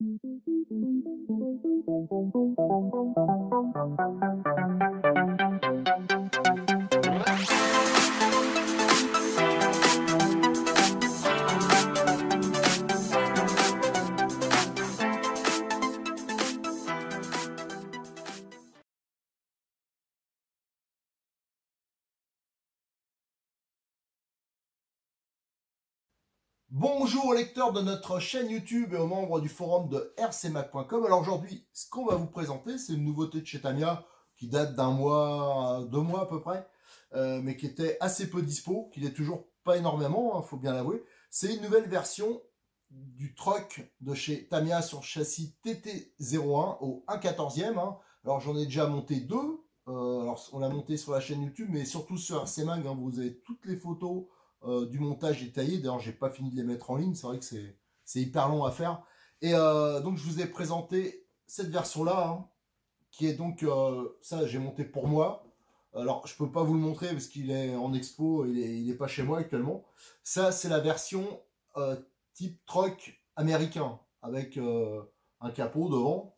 Thank you. Bonjour aux lecteurs de notre chaîne YouTube et aux membres du forum de rcmac.com. Alors aujourd'hui, ce qu'on va vous présenter, c'est une nouveauté de chez Tamia qui date d'un mois, deux mois à peu près, euh, mais qui était assez peu dispo, qui n'est toujours pas énormément, il hein, faut bien l'avouer. C'est une nouvelle version du truck de chez Tamia sur châssis TT01 au 1.14 e hein. Alors j'en ai déjà monté deux. Euh, alors on l'a monté sur la chaîne YouTube, mais surtout sur RCMag, hein, vous avez toutes les photos, euh, du montage détaillé. D'ailleurs, j'ai pas fini de les mettre en ligne. C'est vrai que c'est hyper long à faire. Et euh, donc, je vous ai présenté cette version-là, hein, qui est donc euh, ça, j'ai monté pour moi. Alors, je peux pas vous le montrer parce qu'il est en expo, il est, il est, pas chez moi actuellement. Ça, c'est la version type truck américain avec un capot devant,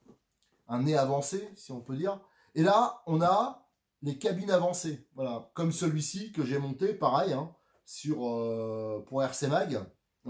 un nez avancé, si on peut dire. Et là, on a les cabines avancées. Voilà, comme celui-ci que j'ai monté, pareil. Hein sur, euh, pour RC Mag.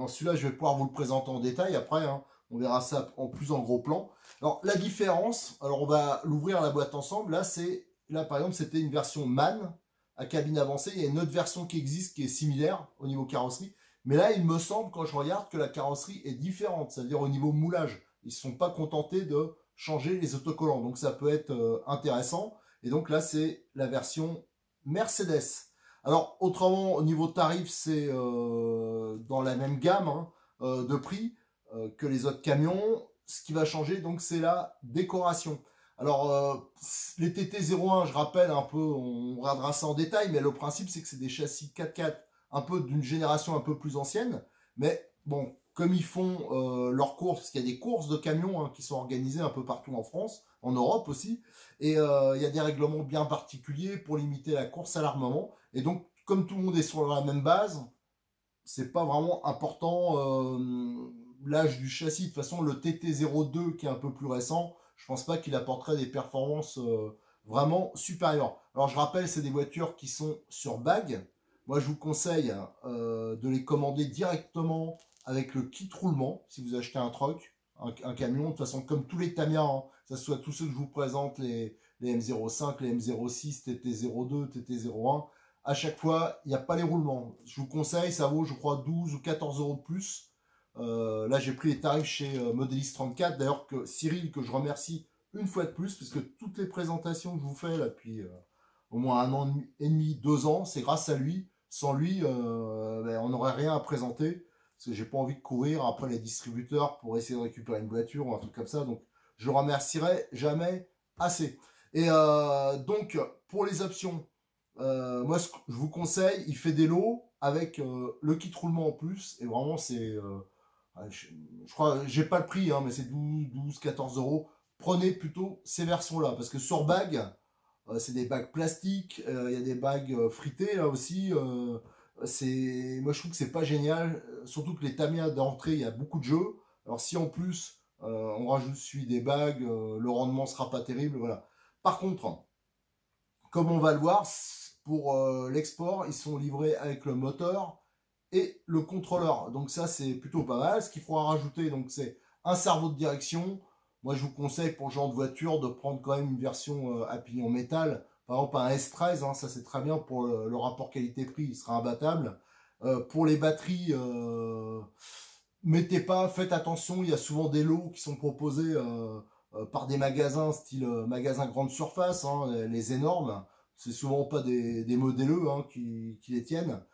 Celui-là, je vais pouvoir vous le présenter en détail après. Hein. On verra ça en plus en gros plan. Alors, la différence, alors on va l'ouvrir la boîte ensemble. Là, c'est là par exemple, c'était une version MAN à cabine avancée. Il y a une autre version qui existe qui est similaire au niveau carrosserie. Mais là, il me semble, quand je regarde, que la carrosserie est différente, c'est-à-dire au niveau moulage. Ils ne sont pas contentés de changer les autocollants. Donc, ça peut être euh, intéressant. Et donc là, c'est la version Mercedes. Alors, autrement, au niveau tarif, c'est euh, dans la même gamme hein, euh, de prix euh, que les autres camions. Ce qui va changer, donc, c'est la décoration. Alors, les TT01, je rappelle un peu, on regardera ça en détail, mais le principe, c'est que c'est des châssis 4x4, un peu d'une génération un peu plus ancienne. Mais bon, comme ils font leurs courses, parce qu'il y a des courses de camions hein, qui sont organisées un peu partout en France, en Europe aussi, et il y a des règlements bien particuliers pour limiter la course à l'armement. Et donc, comme tout le monde est sur la même base, c'est pas vraiment important euh, l'âge du châssis. De toute façon, le TT02 qui est un peu plus récent, je pense pas qu'il apporterait des performances euh, vraiment supérieures. Alors je rappelle, c'est des voitures qui sont sur bague. Moi, je vous conseille euh, de les commander directement avec le kit roulement si vous achetez un truck, un, camion. De toute façon, comme tous les tamiens hein, que ce soit tous ceux que je vous présente, les, les M05, les M06, TT02, TT01, à chaque fois, il n'y a pas les roulements. Je vous conseille, ça vaut, je crois, 12 ou 14 euros de plus. Euh, là, j'ai pris les tarifs chez euh, 34. D'ailleurs, que Cyril, que je remercie une fois de plus, parce que toutes les présentations que je vous fais là, depuis euh, au moins un an et demi, deux ans, c'est grâce à lui. Sans lui, euh, ben, on n'aurait rien à présenter, parce que j'ai pas envie de courir après les distributeurs pour essayer de récupérer une voiture ou un truc comme ça. Donc, je ne remercierai jamais assez. Et donc, pour les options, euh, moi, je vous conseille, il fait des lots avec euh, le kit roulement en plus. Et vraiment, c'est. Euh, je, je, crois, j'ai pas le prix, hein, mais c'est 12, 12, 14 euros. Prenez plutôt ces versions-là. Parce que sur bague, euh, c'est des bagues plastiques. Il y a des bagues fritées là aussi. c'est, moi, je trouve que c'est pas génial. Surtout que les tamias d'entrée, il y a beaucoup de jeux. Alors, si en plus. on rajoute des bagues, le rendement sera pas terrible, voilà. Par contre, comme on va le voir, pour euh, l'export, ils sont livrés avec le moteur et le contrôleur. Donc ça, c'est plutôt pas mal. Ce qu'il faudra rajouter, donc c'est un cerveau de direction. Moi, je vous conseille pour ce genre de voiture de prendre quand même une version euh, à pignon métal. Par exemple, un S13, hein, ça c'est très bien pour le, rapport qualité-prix, il sera imbattable. Euh, pour les batteries, mettez pas, faites attention, il y a souvent des lots qui sont proposés par des magasins, style magasin grande surface, hein, les énormes c'est souvent pas des, des hein, qui, les tiennent.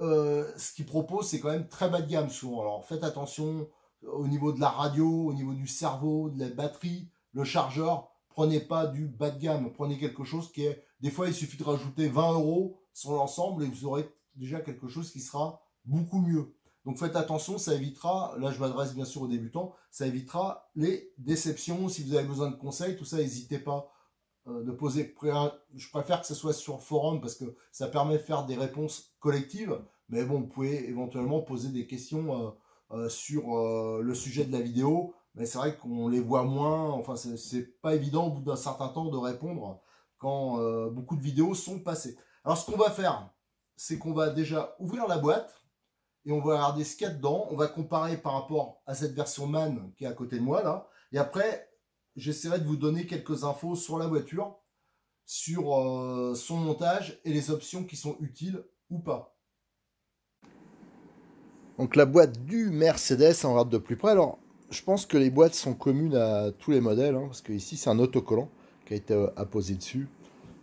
Euh, ce qu'ils proposent, c'est quand même très bas de gamme souvent. Alors faites attention euh, au niveau de la radio, au niveau du cerveau, de la batterie, le chargeur. Prenez pas du bas de gamme, prenez quelque chose qui est. Des fois, il suffit de rajouter 20 euros sur l'ensemble et vous aurez déjà quelque chose qui sera beaucoup mieux. Donc faites attention, ça évitera, là je m'adresse bien sûr aux débutants, ça évitera les déceptions. Si vous avez besoin de conseils, tout ça, n'hésitez pas. Euh, de poser. Je préfère que ce soit sur forum parce que ça permet de faire des réponses collectives. Mais bon, vous pouvez éventuellement poser des questions euh, euh, sur le sujet de la vidéo. Mais c'est vrai qu'on les voit moins. Enfin, c'est pas évident au bout d'un certain temps de répondre quand beaucoup de vidéos sont passées. Alors, ce qu'on va faire, c'est qu'on va déjà ouvrir la boîte et on va regarder ce qu'il y a dedans. On va comparer par rapport à cette version MAN qui est à côté de moi là. Et après, j'essaierai de vous donner quelques infos sur la voiture, sur euh, son montage et les options qui sont utiles ou pas. Donc la boîte du Mercedes, hein, on regarde de plus près. Alors je pense que les boîtes sont communes à tous les modèles, hein, parce que ici c'est un autocollant qui a été euh, apposé dessus.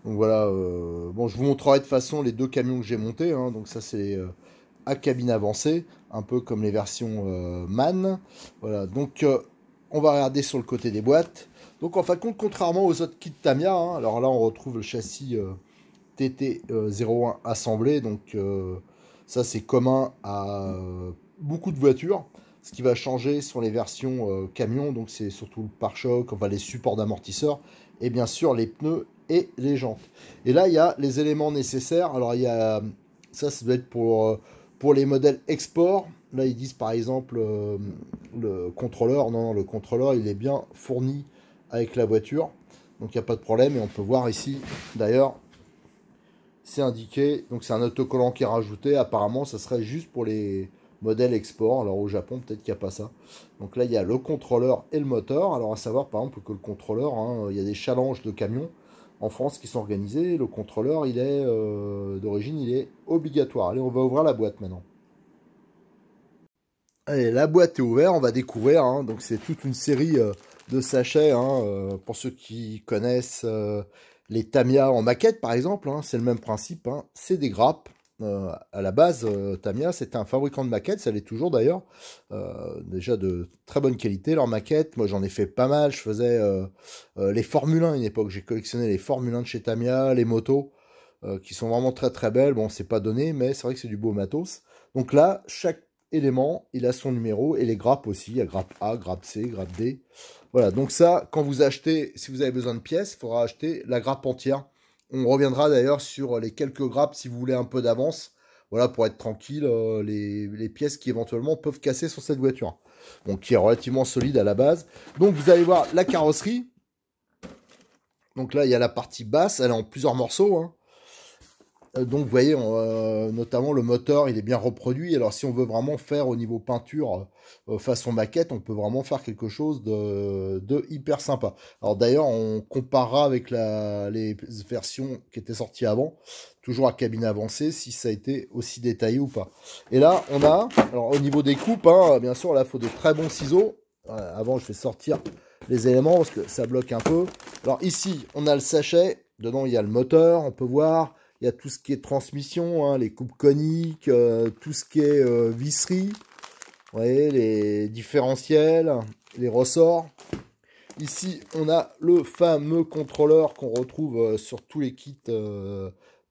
Donc voilà, euh, bon, je vous montrerai de façon les deux camions que j'ai montés. Hein. donc ça c'est à cabine avancée, un peu comme les versions MAN. Voilà, donc on va regarder sur le côté des boîtes. Donc en fin de compte, contrairement aux autres kits Tamiya, hein, alors là on retrouve le châssis euh, TT01 euh, assemblé, donc euh, ça c'est commun à beaucoup de voitures. Ce qui va changer sont les versions camion, donc c'est surtout le pare-choc, enfin les supports d'amortisseurs, et bien sûr les pneus et les jantes. Et là il y a les éléments nécessaires, alors il y a, ça ça doit être pour, pour les modèles export, Là, ils disent par exemple euh, le contrôleur. Non, non, le contrôleur, il est bien fourni avec la voiture. Donc il n'y a pas de problème. Et on peut voir ici, d'ailleurs, c'est indiqué. Donc c'est un autocollant qui est rajouté. Apparemment, ça serait juste pour les modèles export. Alors au Japon, peut-être qu'il n'y a pas ça. Donc là, il y a le contrôleur et le moteur. Alors à savoir, par exemple, que le contrôleur, hein, il y a des challenges de camions en France qui sont organisés. Le contrôleur, il est euh, d'origine, il est obligatoire. Allez, on va ouvrir la boîte maintenant la boîte est ouverte, on va découvrir. Hein. donc c'est toute une série euh, de sachets. Hein, euh, pour ceux qui connaissent euh, les Tamiya en maquette, par exemple, hein. c'est le même principe. c'est des grappes. à la base, Tamiya, c'était un fabricant de maquettes, ça l'est toujours d'ailleurs. déjà de très bonne qualité, leurs maquettes. Moi, j'en ai fait pas mal. Je faisais les Formule 1 à une époque. J'ai collectionné les Formule 1 de chez Tamia, les motos, qui sont vraiment très très belles. Bon, c'est pas donné, mais c'est vrai que c'est du beau matos. Donc là, chaque élément, il a son numéro et les grappes aussi. Il y a grappe A, grappe C, grappe D. Voilà, donc ça, quand vous achetez, si vous avez besoin de pièces, il faudra acheter la grappe entière. On reviendra d'ailleurs sur les quelques grappes si vous voulez un peu d'avance. Voilà, pour être tranquille, euh, les, pièces qui éventuellement peuvent casser sur cette voiture. Donc qui est relativement solide à la base. Donc vous allez voir la carrosserie. Donc là, il y a la partie basse, elle est en plusieurs morceaux. Hein. Euh, donc vous voyez, euh, notamment le moteur, il est bien reproduit. Alors si on veut vraiment faire au niveau peinture euh, façon maquette, on peut vraiment faire quelque chose de, hyper sympa. Alors d'ailleurs, on comparera avec les versions qui étaient sorties avant, toujours à cabine avancée, si ça a été aussi détaillé ou pas. Et là, on a, alors au niveau des coupes, hein, bien sûr, là, il faut de très bons ciseaux. avant, je vais sortir les éléments parce que ça bloque un peu. Alors ici, on a le sachet. Dedans, il y a le moteur, on peut voir. Il y a tout ce qui est transmission, hein, les coupes coniques, euh, tout ce qui est euh, visserie, les différentiels, les ressorts. Ici, on a le fameux contrôleur qu'on retrouve euh, sur tous les kits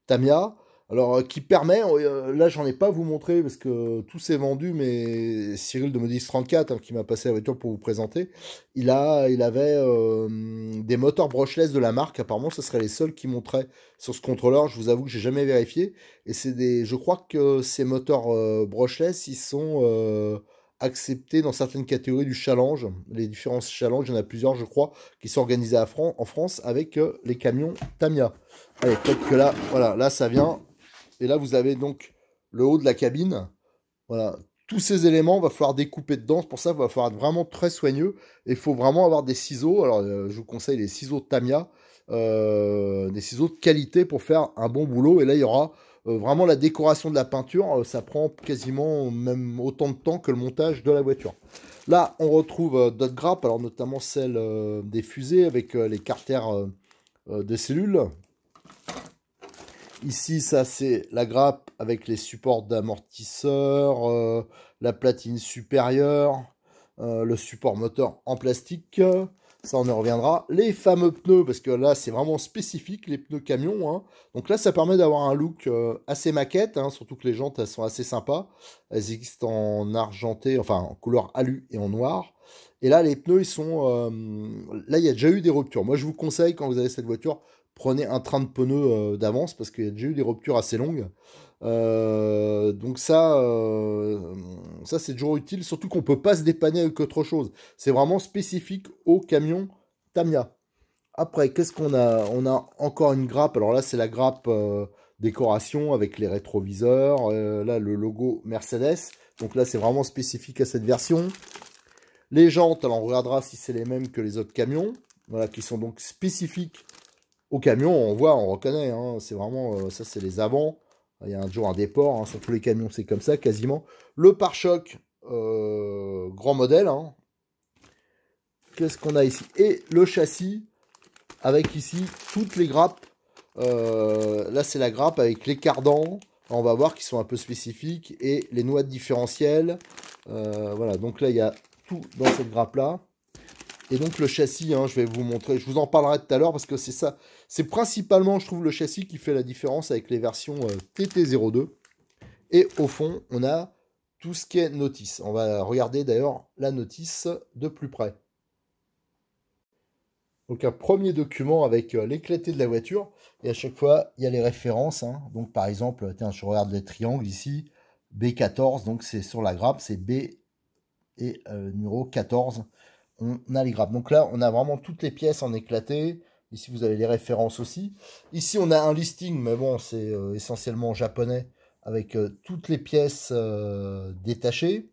Tamiya. Alors, euh, qui permet, euh, là j'en ai pas vous montrer parce que tout s'est vendu, mais Cyril de Modis 34, hein, qui m'a passé la voiture pour vous présenter, il, a, il avait euh, des moteurs brushless de la marque. Apparemment, ce serait les seuls qui montraient sur ce contrôleur. Je vous avoue que j'ai jamais vérifié. Et c'est des, je crois que ces moteurs brushless, ils sont acceptés dans certaines catégories du challenge. Les différents challenges, il y en a plusieurs, je crois, qui sont organisés en France avec les camions Tamia. Allez, peut-être que là, voilà, là ça vient. Et là, vous avez donc le haut de la cabine. Voilà. Tous ces éléments, il va falloir découper dedans. Pour ça, il va falloir être vraiment très soigneux. Et il faut vraiment avoir des ciseaux. Alors, euh, je vous conseille les ciseaux Tamiya. Euh, des ciseaux de qualité pour faire un bon boulot. Et là, il y aura euh, vraiment la décoration de la peinture. ça prend quasiment même autant de temps que le montage de la voiture. Là, on retrouve d'autres grappes, alors notamment celle des fusées avec les carters des cellules Ici, ça, c'est la grappe avec les supports d'amortisseurs, euh, la platine supérieure, euh, le support moteur en plastique. Ça, on y reviendra. Les fameux pneus, parce que là, c'est vraiment spécifique, les pneus camions. Hein. Donc là, ça permet d'avoir un look euh, assez maquette, hein, surtout que les jantes, elles sont assez sympas. Elles existent en argenté, enfin, en couleur alu et en noir. Et là, les pneus, ils sont... là, il y a déjà eu des ruptures. Moi, je vous conseille, quand vous avez cette voiture, prenez un train de pneus euh, d'avance parce qu'il y a déjà eu des ruptures assez longues. Euh, donc ça, euh, ça c'est toujours utile, surtout qu'on ne peut pas se dépanner avec autre chose. C'est vraiment spécifique au camion Tamia. Après, qu'est-ce qu'on a On a encore une grappe. Alors là, c'est la grappe décoration avec les rétroviseurs. là, le logo Mercedes. Donc là, c'est vraiment spécifique à cette version. Les jantes, alors on regardera si c'est les mêmes que les autres camions. Voilà, qui sont donc spécifiques au camion, on voit, on reconnaît. Hein. c'est vraiment, euh, ça, c'est les avant Il y a un jour un déport. Hein. sur tous les camions, c'est comme ça quasiment. Le pare-choc, euh, grand modèle. Hein. Qu'est-ce qu'on a ici Et le châssis avec ici toutes les grappes. Euh, là, c'est la grappe avec les cardans. On va voir qu'ils sont un peu spécifiques et les noix de différentiel. voilà, donc là, il y a tout dans cette grappe là. Et donc le châssis, je vais vous montrer, je vous en parlerai tout à l'heure parce que c'est ça, c'est principalement, je trouve, le châssis qui fait la différence avec les versions euh, TT02. Et au fond, on a tout ce qui est notice. On va regarder d'ailleurs la notice de plus près. Donc un premier document avec euh, l'éclaté de la voiture. Et à chaque fois, il y a les références. Hein. Donc par exemple, tiens, je regarde les triangles ici. B14, donc c'est sur la grappe, c'est B et euh, numéro 14. On a les grappes. Donc là, on a vraiment toutes les pièces en éclaté. Ici, vous avez les références aussi. Ici, on a un listing, mais bon, c'est euh, essentiellement japonais, avec euh, toutes les pièces euh, détachées.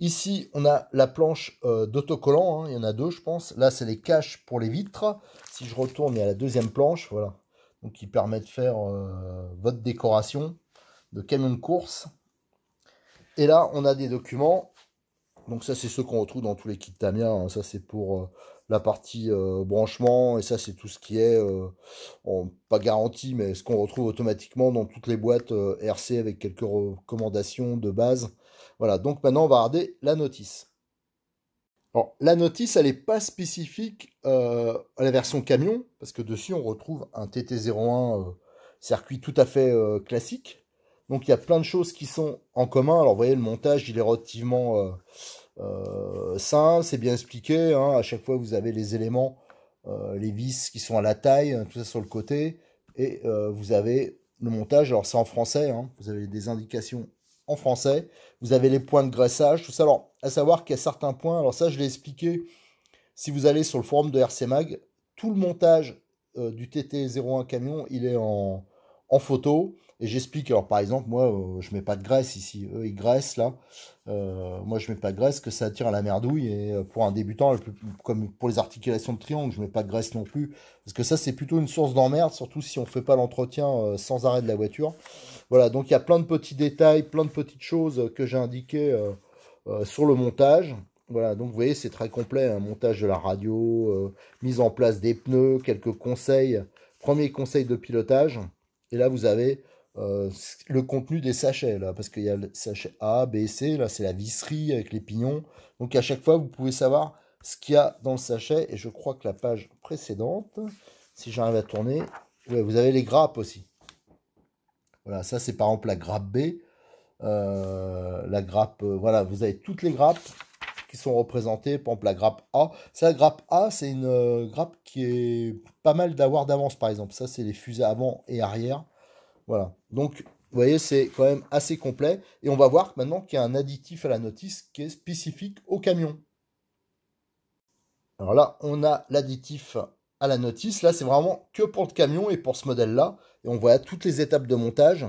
Ici, on a la planche d'autocollant. Hein, il y en a deux, je pense. Là, c'est les caches pour les vitres. Si je retourne, il y a la deuxième planche, voilà. Donc, qui permet de faire votre décoration de camion de course. Et là, on a des documents. Donc ça, c'est ceux qu'on retrouve dans tous les kits Tamiya. Hein. Ça, c'est pour la partie euh, branchement, et ça c'est tout ce qui est, on, euh, pas garanti, mais ce qu'on retrouve automatiquement dans toutes les boîtes euh, RC avec quelques recommandations de base. Voilà, donc maintenant on va regarder la notice. la notice, elle n'est pas spécifique à la version camion, parce que dessus on retrouve un TT01 circuit tout à fait classique, donc il y a plein de choses qui sont en commun. Alors vous voyez, le montage, il est relativement euh, euh, simple, c'est bien expliqué. Hein. À chaque fois, vous avez les éléments, euh, les vis qui sont à la taille, hein, tout ça sur le côté. Et vous avez le montage, alors c'est en français, hein. vous avez des indications en français. Vous avez les points de graissage, tout ça. Alors, à savoir qu'il y a certains points, alors ça je l'ai expliqué, si vous allez sur le forum de RCMag, tout le montage du TT01 camion, il est en photo. Et j'explique, alors par exemple, moi, euh, je mets pas de graisse ici. Eux, ils graissent là. Euh, moi, je mets pas de graisse, que ça attire à la merdouille. Et euh, pour un débutant, comme pour les articulations de triangle, je mets pas de graisse non plus. Parce que ça, c'est plutôt une source d'emmerde, surtout si on fait pas l'entretien sans arrêt de la voiture. Voilà, donc il y a plein de petits détails, plein de petites choses que j'ai indiquées sur le montage. Voilà, donc vous voyez, c'est très complet, un hein. montage de la radio, mise en place des pneus, quelques conseils, premier conseil de pilotage. Et là, vous avez euh, le contenu des sachets, là, parce qu'il y a le sachet A, B, C, là c'est la visserie avec les pignons. Donc à chaque fois, vous pouvez savoir ce qu'il y a dans le sachet. Et je crois que la page précédente, si j'arrive à tourner, vous avez les grappes aussi. Voilà, ça c'est par exemple la grappe B. Euh, la grappe, euh, voilà, vous avez toutes les grappes qui sont représentées. Par exemple, la grappe A. Ça, la grappe A, c'est une grappe qui est pas mal d'avoir d'avance, par exemple. Ça, c'est les fusées avant et arrière. Voilà. Donc, vous voyez, c'est quand même assez complet. Et on va voir maintenant qu'il y a un additif à la notice qui est spécifique au camion. Alors là, on a l'additif à la notice. Là, c'est vraiment que pour le camion et pour ce modèle-là. Et on voit toutes les étapes de montage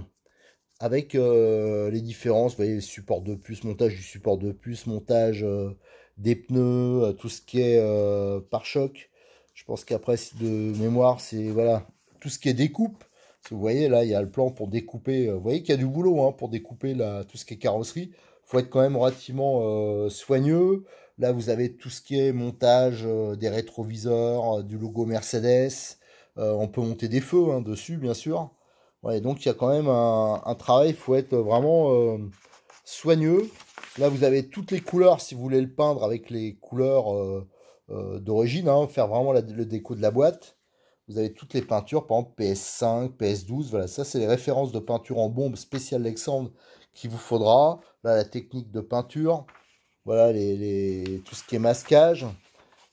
avec euh, les différences. Vous voyez, support de puce, montage du support de puce, montage euh, des pneus, euh, tout ce qui est pare-choc. Je pense qu'après, de mémoire, c'est voilà tout ce qui est découpe vous voyez, là, il y a le plan pour découper. Euh, vous voyez qu'il y a du boulot hein, pour découper tout ce qui est carrosserie. Il faut être quand même relativement euh, soigneux. Là, vous avez tout ce qui est montage euh, des rétroviseurs, du logo Mercedes. on peut monter des feux hein, dessus, bien sûr. donc, il y a quand même un, travail. Il faut être vraiment soigneux. Là, vous avez toutes les couleurs si vous voulez le peindre avec les couleurs d'origine. Hein, faire vraiment le déco de la boîte. Vous avez toutes les peintures, par exemple PS5, PS12, voilà, ça c'est les références de peinture en bombe spéciale Alexandre qu'il vous faudra. Là, la technique de peinture, voilà, les, tout ce qui est masquage.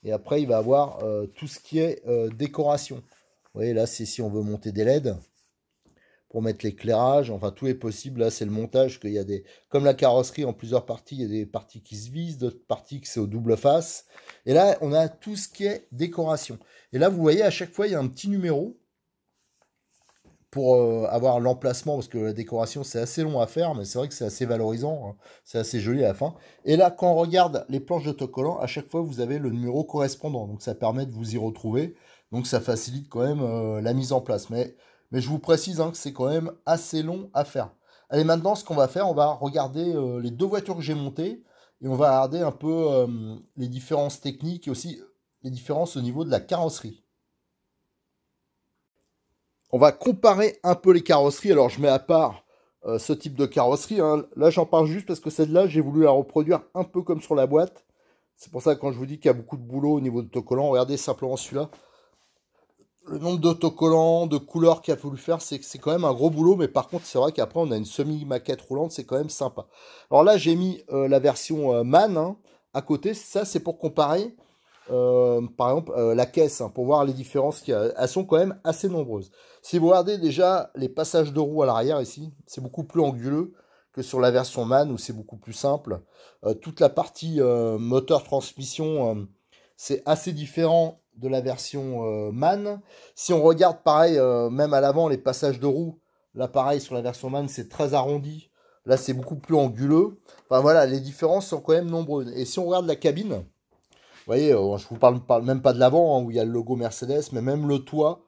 Et après, il va avoir euh, tout ce qui est euh, décoration. Vous voyez, là, c'est si on veut monter des LED pour mettre l'éclairage, enfin tout est possible. Là, c'est le montage qu'il y a des, comme la carrosserie en plusieurs parties, il y a des parties qui se visent, d'autres parties qui c'est au double face. Et là, on a tout ce qui est décoration. Et là, vous voyez, à chaque fois, il y a un petit numéro pour euh, avoir l'emplacement, parce que la décoration c'est assez long à faire, mais c'est vrai que c'est assez valorisant, hein. c'est assez joli à la fin. Et là, quand on regarde les planches de d'autocollants, à chaque fois vous avez le numéro correspondant, donc ça permet de vous y retrouver, donc ça facilite quand même euh, la mise en place. Mais mais je vous précise hein, que c'est quand même assez long à faire. Allez, maintenant, ce qu'on va faire, on va regarder euh, les deux voitures que j'ai montées et on va regarder un peu euh, les différences techniques et aussi euh, les différences au niveau de la carrosserie. On va comparer un peu les carrosseries. Alors, je mets à part ce type de carrosserie. Hein. Là, j'en parle juste parce que celle-là, j'ai voulu la reproduire un peu comme sur la boîte. C'est pour ça que quand je vous dis qu'il y a beaucoup de boulot au niveau de l'autocollant, regardez simplement celui-là le nombre d'autocollants, de couleurs qu'il a voulu faire, c'est quand même un gros boulot, mais par contre, c'est vrai qu'après, on a une semi-maquette roulante, c'est quand même sympa. Alors là, j'ai mis euh, la version euh, MAN hein, à côté, ça c'est pour comparer, euh, par exemple, la caisse, hein, pour voir les différences, qui elles sont quand même assez nombreuses. Si vous regardez déjà les passages de roues à l'arrière ici, c'est beaucoup plus anguleux que sur la version MAN, où c'est beaucoup plus simple. toute la partie moteur-transmission, c'est assez différent de la version euh, MAN. Si on regarde pareil, euh, même à l'avant, les passages de roues, là pareil sur la version MAN, c'est très arrondi. Là, c'est beaucoup plus anguleux. Enfin voilà, les différences sont quand même nombreuses. Et si on regarde la cabine, vous voyez, euh, je vous parle, même pas de l'avant hein, où il y a le logo Mercedes, mais même le toit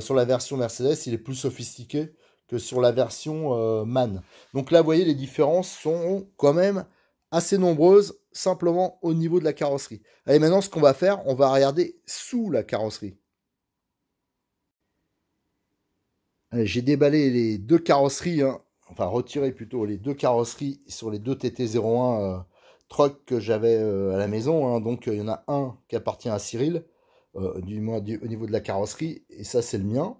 sur la version Mercedes, il est plus sophistiqué que sur la version MAN. Donc là, vous voyez, les différences sont quand même assez nombreuses simplement au niveau de la carrosserie. Allez, maintenant, ce qu'on va faire, on va regarder sous la carrosserie. J'ai déballé les deux carrosseries, hein. enfin retiré plutôt les deux carrosseries sur les deux TT01 trucks euh, truck que j'avais euh, à la maison. Hein. donc euh, il y en a un qui appartient à Cyril, du moins au niveau de la carrosserie, et ça c'est le mien.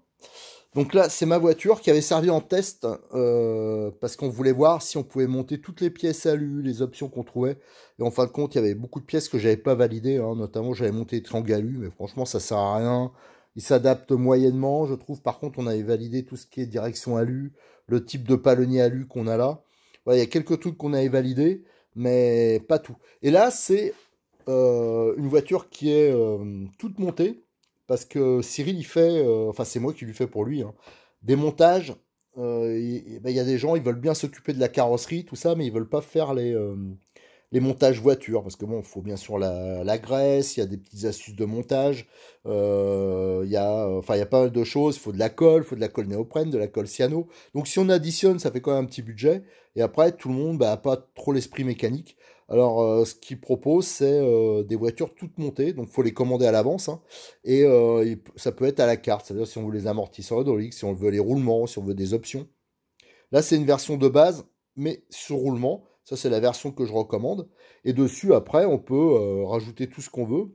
Donc là, c'est ma voiture qui avait servi en test euh, parce qu'on voulait voir si on pouvait monter toutes les pièces lu les options qu'on trouvait. Et en fin de compte, il y avait beaucoup de pièces que j'avais pas validées. Hein. Notamment, j'avais monté les triangles alu, mais franchement, ça sert à rien. Il s'adapte moyennement, je trouve. Par contre, on avait validé tout ce qui est direction alu, le type de palonnier alu qu'on a là. il y a quelques trucs qu'on avait validés, mais pas tout. Et là, c'est euh, une voiture qui est euh, toute montée parce que Cyril, il fait, euh, enfin c'est moi qui lui fais pour lui, hein, des montages. Euh, ben, il y a des gens, ils veulent bien s'occuper de la carrosserie, tout ça, mais ils veulent pas faire les, euh, les montages voitures, parce que bon, il faut bien sûr la, graisse, il y a des petites astuces de montage, euh, il y a, enfin, a pas mal de choses, il faut de la colle, il faut de la colle néoprène, de la colle cyano. Donc si on additionne, ça fait quand même un petit budget, et après, tout le monde n'a bah, pas trop l'esprit mécanique. Alors, euh, ce qu'ils proposent, c'est euh, des voitures toutes montées, donc il faut les commander à l'avance, hein. et ça peut être à la carte, c'est-à-dire si on veut les amortisseurs hydrauliques, si on veut les roulements, si on veut des options. Là, c'est une version de base, mais sur roulement. Ça, c'est la version que je recommande. Et dessus, après, on peut euh, rajouter tout ce qu'on veut.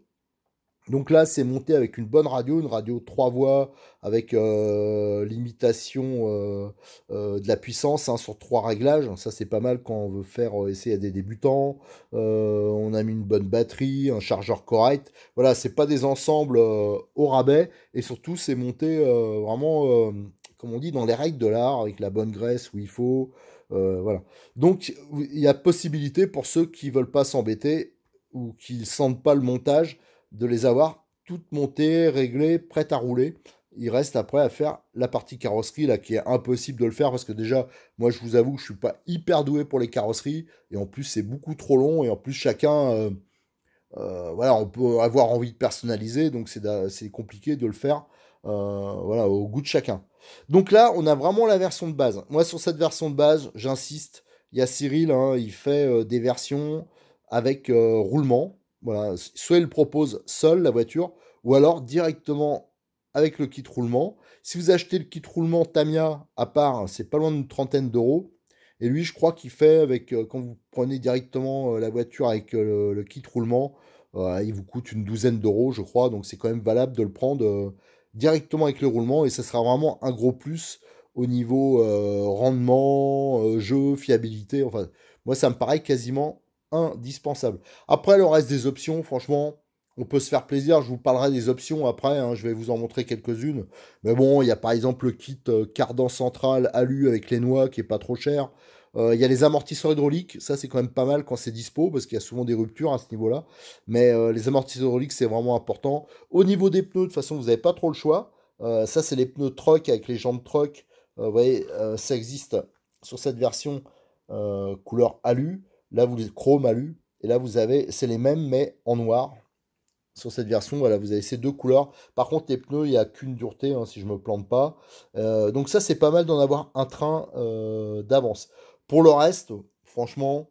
Donc là, c'est monté avec une bonne radio, une radio 3 voix, avec euh, limitation euh, de la puissance hein, sur trois réglages. Ça, c'est pas mal quand on veut faire essayer à des débutants. on a mis une bonne batterie, un chargeur correct. Voilà, c'est pas des ensembles au rabais. Et surtout, c'est monté vraiment, comme on dit, dans les règles de l'art, avec la bonne graisse où il faut. Euh, voilà. Donc, il y a possibilité pour ceux qui ne veulent pas s'embêter ou qui ne sentent pas le montage de les avoir toutes montées, réglées, prêtes à rouler. Il reste après à faire la partie carrosserie, là, qui est impossible de le faire parce que déjà, moi, je vous avoue que je suis pas hyper doué pour les carrosseries et en plus, c'est beaucoup trop long et en plus, chacun. Euh, euh, voilà, on peut avoir envie de personnaliser, donc c'est compliqué de le faire voilà, au goût de chacun. Donc là, on a vraiment la version de base. Moi, sur cette version de base, j'insiste, il y a Cyril, hein, il fait euh, des versions avec euh, roulement. Voilà. Soit il propose seul la voiture, ou alors directement avec le kit roulement. Si vous achetez le kit roulement Tamia à part, c'est pas loin d'une trentaine d'euros. Et lui, je crois qu'il fait avec euh, quand vous prenez directement la voiture avec le, le, kit roulement, il vous coûte une douzaine d'euros, je crois. Donc c'est quand même valable de le prendre directement avec le roulement et ça sera vraiment un gros plus au niveau euh, rendement, euh, jeu, fiabilité. Enfin, moi, ça me paraît quasiment indispensable. Après, le reste des options, franchement, on peut se faire plaisir. Je vous parlerai des options après. Hein. je vais vous en montrer quelques-unes. Mais bon, il y a par exemple le kit euh, cardan central alu avec les noix qui est pas trop cher. Euh, il y a les amortisseurs hydrauliques, ça c'est quand même pas mal quand c'est dispo parce qu'il y a souvent des ruptures à ce niveau-là. Mais euh, les amortisseurs hydrauliques c'est vraiment important. Au niveau des pneus, de toute façon vous n'avez pas trop le choix. Euh, ça c'est les pneus truck avec les jambes truck. vous voyez, ça existe sur cette version couleur alu. Là vous les chrome alu. Et là vous avez, c'est les mêmes mais en noir sur cette version. Voilà, vous avez ces deux couleurs. Par contre, les pneus, il n'y a qu'une dureté, hein, si je ne me plante pas. donc ça, c'est pas mal d'en avoir un train d'avance. Pour le reste, franchement,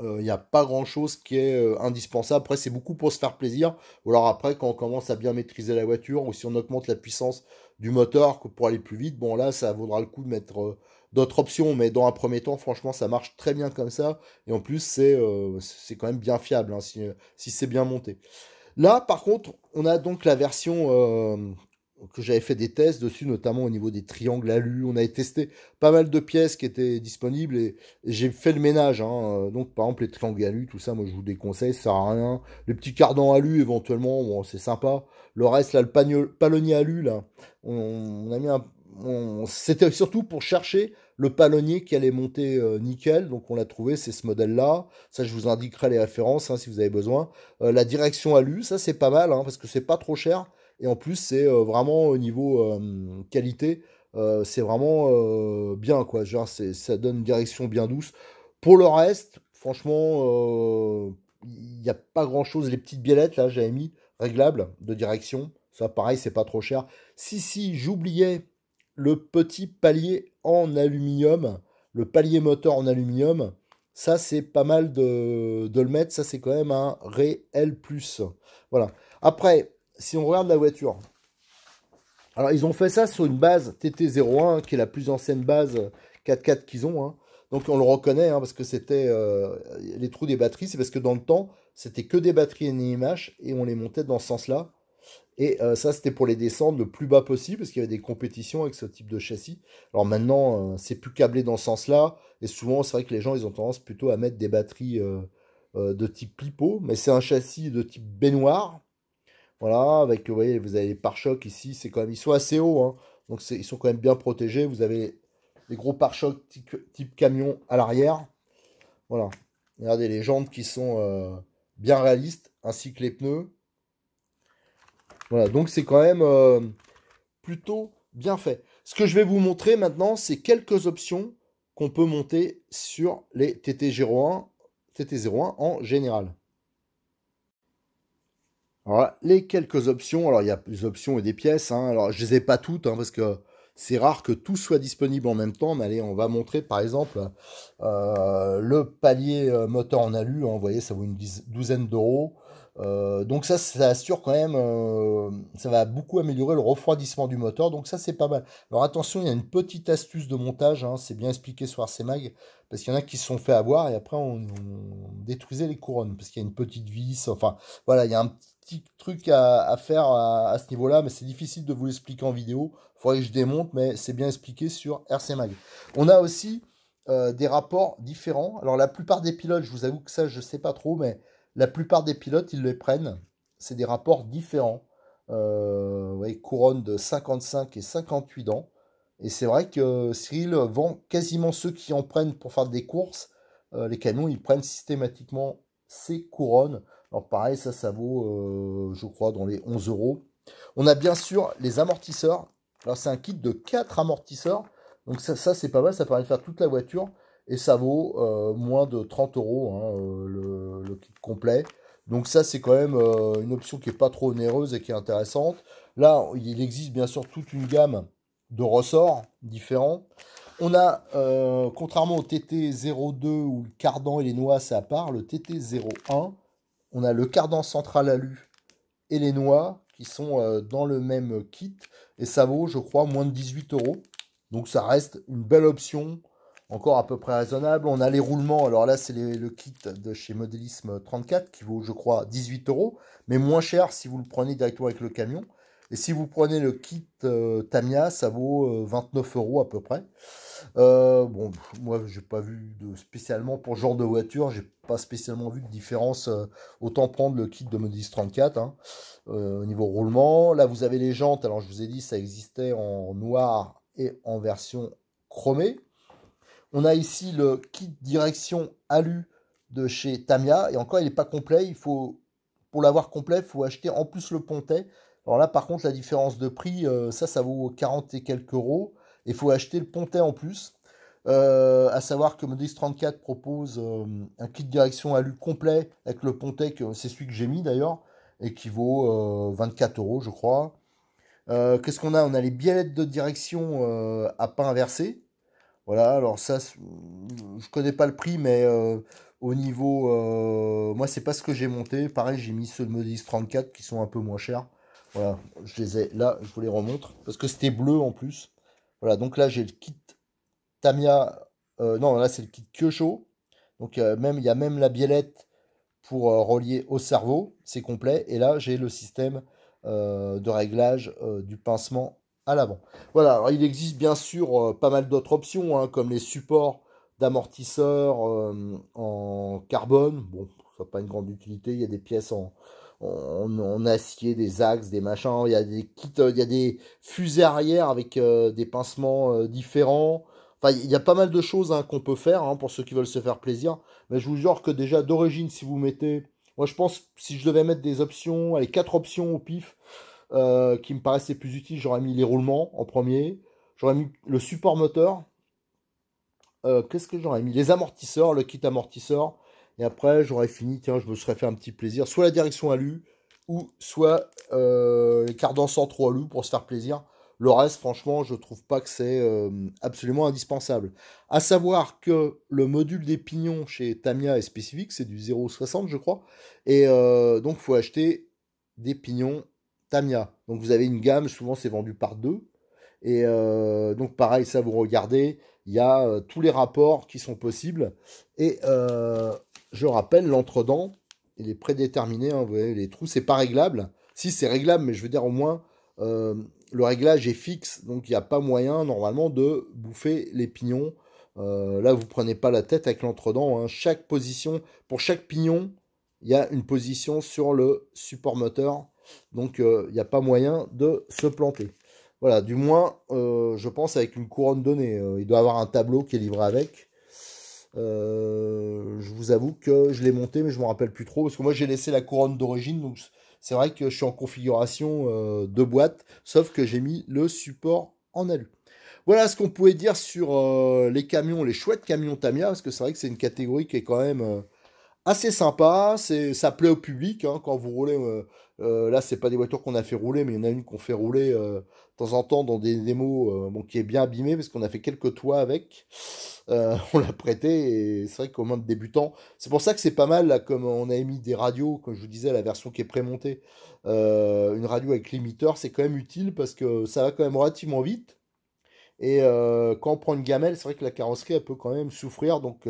il euh, n'y a pas grand chose qui est euh, indispensable. Après, c'est beaucoup pour se faire plaisir. Ou alors après, quand on commence à bien maîtriser la voiture, ou si on augmente la puissance du moteur pour aller plus vite, bon là, ça vaudra le coup de mettre euh, d'autres options. Mais dans un premier temps, franchement, ça marche très bien comme ça. Et en plus, c'est quand même bien fiable hein, si, si c'est bien monté. Là, par contre, on a donc la version que j'avais fait des tests dessus, notamment au niveau des triangles alu. On avait testé pas mal de pièces qui étaient disponibles et, j'ai fait le ménage. Hein. Donc, par exemple, les triangles alu, tout ça, moi je vous déconseille, ça sert à rien. Les petits cardans alu, éventuellement, bon, c'est sympa. Le reste, là, le palonnier alu, là, on, a mis un. C'était surtout pour chercher le palonnier qui allait monter euh, nickel, donc on l'a trouvé, c'est ce modèle-là. Ça, je vous indiquerai les références hein, si vous avez besoin. Euh, la direction alu, ça c'est pas mal hein, parce que c'est pas trop cher. Et en plus, c'est vraiment au niveau qualité, c'est vraiment bien, quoi. Genre, ça donne une direction bien douce. Pour le reste, franchement, il n'y a pas grand chose. Les petites biellettes, là, j'avais mis réglables de direction. Ça, pareil, c'est pas trop cher. Si, si, j'oubliais le petit palier en aluminium, le palier moteur en aluminium. Ça, c'est pas mal de, de le mettre. Ça, c'est quand même un réel plus. Voilà. Après, si on regarde la voiture, alors ils ont fait ça sur une base TT01 qui est la plus ancienne base 4x4 qu'ils ont. Hein. Donc on le reconnaît hein, parce que c'était euh, les trous des batteries, c'est parce que dans le temps c'était que des batteries NIMH et on les montait dans ce sens-là. Et euh, ça c'était pour les descendre le plus bas possible parce qu'il y avait des compétitions avec ce type de châssis. Alors maintenant euh, c'est plus câblé dans ce sens-là et souvent c'est vrai que les gens ils ont tendance plutôt à mettre des batteries de type pipeau, mais c'est un châssis de type baignoire voilà, avec, vous voyez, vous avez les pare-chocs ici, c'est quand même, ils sont assez hauts, hein. donc ils sont quand même bien protégés. Vous avez les gros pare-chocs type, camion à l'arrière. Voilà, regardez les jantes qui sont euh, bien réalistes, ainsi que les pneus. Voilà, donc c'est quand même euh, plutôt bien fait. Ce que je vais vous montrer maintenant, c'est quelques options qu'on peut monter sur les tt TT01 en général. Alors les quelques options. Alors, il y a des options et des pièces. Hein. Alors, je ne les ai pas toutes hein, parce que c'est rare que tout soit disponible en même temps. Mais allez, on va montrer par exemple euh, le palier euh, moteur en alu. Hein. Vous voyez, ça vaut une douzaine d'euros. Euh, donc ça, ça assure quand même, ça va beaucoup améliorer le refroidissement du moteur. Donc ça, c'est pas mal. Alors attention, il y a une petite astuce de montage. c'est bien expliqué sur RCMag parce qu'il y en a qui se sont fait avoir et après on, détruisait les couronnes parce qu'il y a une petite vis. Enfin voilà, il y a un truc trucs à, faire à, ce niveau-là, mais c'est difficile de vous l'expliquer en vidéo. Il faudrait que je démonte, mais c'est bien expliqué sur Mag. On a aussi euh, des rapports différents. Alors la plupart des pilotes, je vous avoue que ça, je sais pas trop, mais la plupart des pilotes, ils les prennent. C'est des rapports différents. Euh, vous couronne de 55 et 58 dents. Et c'est vrai que Cyril vend quasiment ceux qui en prennent pour faire des courses. Euh, les canons, ils prennent systématiquement ces couronnes. Alors pareil, ça, ça vaut, euh, je crois, dans les 11 euros. On a bien sûr les amortisseurs. Alors c'est un kit de 4 amortisseurs. Donc ça, c'est pas mal, ça permet de faire toute la voiture. Et ça vaut euh, moins de 30 euros hein, euh, le, kit complet. Donc ça c'est quand même une option qui est pas trop onéreuse et qui est intéressante. Là, il existe bien sûr toute une gamme de ressorts différents. On a, contrairement au TT02 où le cardan et les noix c'est à part, le TT01 on a le cardan central alu et les noix qui sont euh, dans le même kit. Et ça vaut, je crois, moins de 18 euros. Donc ça reste une belle option, encore à peu près raisonnable. On a les roulements, alors là c'est le kit de chez Modélisme 34 qui vaut je crois 18 euros, mais moins cher si vous le prenez directement avec le camion. Et si vous prenez le kit euh, Tamiya Tamia, ça vaut 29 euh, euros à peu près. Euh, bon, moi, j'ai pas vu de spécialement pour genre de voiture, j'ai pas spécialement vu de différence. Euh, autant prendre le kit de Modis 34 hein. euh, au niveau roulement. Là, vous avez les jantes. Alors, je vous ai dit, ça existait en noir et en version chromée. On a ici le kit direction alu de chez Tamia. Et encore, il n'est pas complet. Il faut, pour l'avoir complet, il faut acheter en plus le pontet. Alors là, par contre, la différence de prix, ça, ça vaut 40 et quelques euros. Il faut acheter le Pontet en plus. Euh, à savoir que Modis 34 propose euh, un kit direction alu complet avec le Pontet, c'est celui que j'ai mis d'ailleurs, et qui vaut 24 euh, euros, je crois. Qu'est-ce qu'on a On a les biellettes de direction à pain inversé. Voilà, alors ça, mm, je connais pas le prix, mais au niveau. moi, c'est pas ce que j'ai monté. Pareil, j'ai mis ceux de Modis 34 qui sont un peu moins chers. Voilà, je les ai là, je vous les remontre parce que c'était bleu en plus. Voilà, donc là, j'ai le kit Tamia. Euh, non, là, c'est le kit Kyosho. Donc, même, il y a même la biellette pour euh, relier au cerveau. C'est complet. Et là, j'ai le système euh, de réglage du pincement à l'avant. Voilà, il existe bien sûr pas mal d'autres options, hein, comme les supports d'amortisseurs en carbone. Bon, ça n'a pas une grande utilité. Il y a des pièces en, on, on, acier des axes, des machins. Il y a des kits, euh, il y a des fusées arrière avec euh, des pincements euh, différents. Enfin, il y a pas mal de choses hein, qu'on peut faire hein, pour ceux qui veulent se faire plaisir. Mais je vous jure que déjà d'origine, si vous mettez, moi je pense si je devais mettre des options, les quatre options au pif qui me paraissaient plus utiles, j'aurais mis les roulements en premier. J'aurais mis le support moteur. Qu'est-ce que j'aurais mis Les amortisseurs, le kit amortisseur et après, j'aurais fini, tiens, je me serais fait un petit plaisir, soit la direction alu, ou soit euh, les cartes dansants trop alu pour se faire plaisir. Le reste, franchement, je trouve pas que c'est euh, absolument indispensable. À savoir que le module des pignons chez Tamia est spécifique, c'est du 0,60, je crois. Et euh, donc, faut acheter des pignons Tamia. Donc, vous avez une gamme, souvent c'est vendu par deux. Et euh, donc, pareil, ça vous regardez, il y a tous les rapports qui sont possibles. Et je rappelle, l'entredent, il est prédéterminé. Hein, vous voyez, les trous, c'est pas réglable. Si c'est réglable, mais je veux dire au moins, euh, le réglage est fixe, donc il n'y a pas moyen normalement de bouffer les pignons. Euh, là, vous prenez pas la tête avec l'entredent. Hein. Chaque position, pour chaque pignon, il y a une position sur le support moteur. Donc, euh, il n'y a pas moyen de se planter. Voilà, du moins, je pense avec une couronne donnée. il doit avoir un tableau qui est livré avec. Euh, je vous avoue que je l'ai monté, mais je me rappelle plus trop, parce que moi j'ai laissé la couronne d'origine, donc c'est vrai que je suis en configuration euh, de boîte, sauf que j'ai mis le support en alu. Voilà ce qu'on pouvait dire sur euh, les camions, les chouettes camions Tamiya, parce que c'est vrai que c'est une catégorie qui est quand même assez sympa, c'est ça plaît au public hein, quand vous roulez. Euh, euh, là, c'est pas des voitures qu'on a fait rouler, mais il y en a une qu'on fait rouler euh, de temps en temps dans des démos euh, bon, qui est bien abîmée parce qu'on a fait quelques toits avec. on l'a prêté et c'est vrai qu'au moins de débutants, c'est pour ça que c'est pas mal là, comme on a émis des radios, comme je vous disais, la version qui est prémontée, une radio avec limiteur, c'est quand même utile parce que ça va quand même relativement vite. Et quand on prend une gamelle, c'est vrai que la carrosserie elle peut quand même souffrir, donc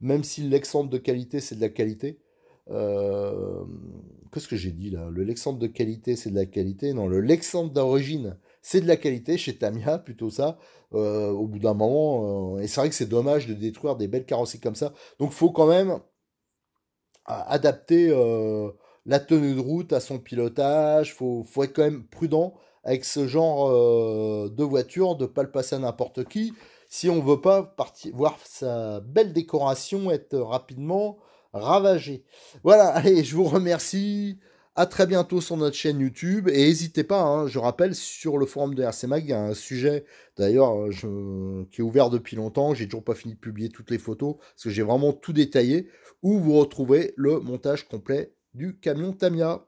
même si l'exemple de qualité, c'est de la qualité. Euh, qu'est-ce que j'ai dit là Le l'exemple de qualité, c'est de la qualité. Non, le l'exemple d'origine, c'est de la qualité chez Tamia, plutôt ça. Euh, au bout d'un moment, euh, et c'est vrai que c'est dommage de détruire des belles carrosseries comme ça. Donc, faut quand même adapter la tenue de route à son pilotage. Faut, faut être quand même prudent avec ce genre de voiture, de pas le passer à n'importe qui si on ne veut pas voir sa belle décoration être rapidement ravagée. Voilà, allez, je vous remercie. À très bientôt sur notre chaîne YouTube et n'hésitez pas, hein, je rappelle, sur le forum de RCMAG, il y a un sujet d'ailleurs euh, qui est ouvert depuis longtemps, j'ai toujours pas fini de publier toutes les photos parce que j'ai vraiment tout détaillé, où vous retrouvez le montage complet du camion Tamia.